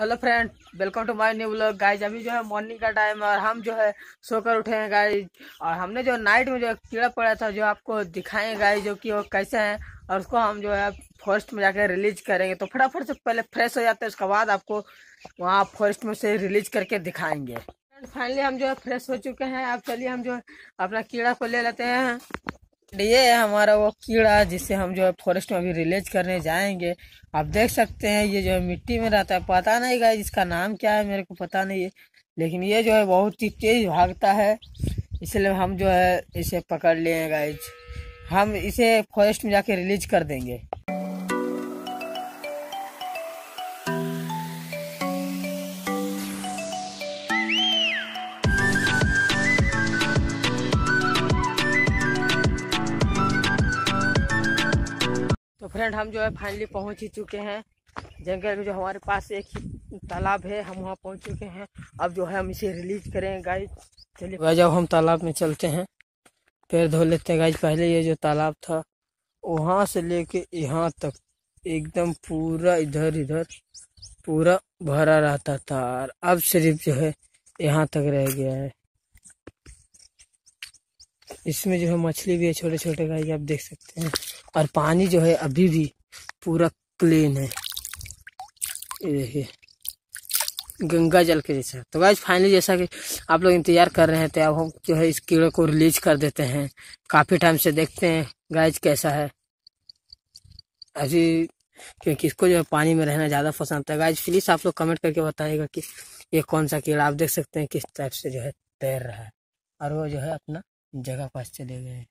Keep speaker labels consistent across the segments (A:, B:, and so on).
A: hello friend welcome to my new blog guys अभी जो है मॉर्निंग का टाइम है और हम जो है सोकर उठे हैं गाइज और हमने जो नाइट में जो कीड़ा पड़ा था जो आपको दिखाएं गाइज जो कि वो कैसे हैं और उसको हम जो है फॉरेस्ट में जाकर रिलीज करेंगे तो फटाफट से पहले फ्रेश हो जाते हैं उसके बाद आपको वहाँ फॉरेस्ट में से रिलीज करके दिखाएंगे फाइनली हम जो है फ्रेश हो चुके हैं अब चलिए हम जो है अपना कीड़ा को ले लेते हैं ये है हमारा वो कीड़ा जिसे हम जो है फॉरेस्ट में अभी रिलीज करने जाएंगे आप देख सकते हैं ये जो है मिट्टी में रहता है पता नहीं गाइज इसका नाम क्या है मेरे को पता नहीं है लेकिन ये जो है बहुत ही तेज भागता है इसलिए हम जो है इसे पकड़ लिए गाइज हम इसे फॉरेस्ट में जाके रिलीज कर देंगे फ्रेंड हम जो है फाइनली पहुंच ही चुके हैं जंगल में जो हमारे पास एक ही तालाब है हम वहाँ पहुंच चुके हैं अब जो है हम इसे रिलीज करें गाइज चलिए जब हम तालाब में चलते हैं पैर धो लेते हैं गाइज पहले ये जो तालाब था वहाँ से लेके यहाँ तक एकदम पूरा इधर इधर पूरा भरा रहता था और अब सिर्फ जो है यहाँ तक रह गया है इसमें जो है मछली भी है छोटे छोटे गाय आप देख सकते हैं और पानी जो है अभी भी पूरा क्लीन है ये देखिए गंगा जल के जैसा तो गाइज फाइनली जैसा कि आप लोग इंतज़ार कर रहे हैं तो अब हम जो है इस कीड़े को रिलीज कर देते हैं काफ़ी टाइम से देखते हैं गाइज कैसा है अभी क्योंकि इसको जो है पानी में रहना ज़्यादा पसंद है गाइज प्लीज़ आप लोग कमेंट करके बताइएगा कि ये कौन सा कीड़ा आप देख सकते हैं किस टाइप से जो है तैर रहा है और वो जो है अपना जगह पास चले गए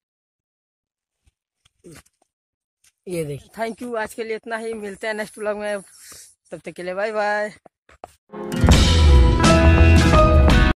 A: ये देखिए थैंक यू आज के लिए इतना ही मिलते हैं नेक्स्ट ब्लॉग में तब तक के लिए बाय बाय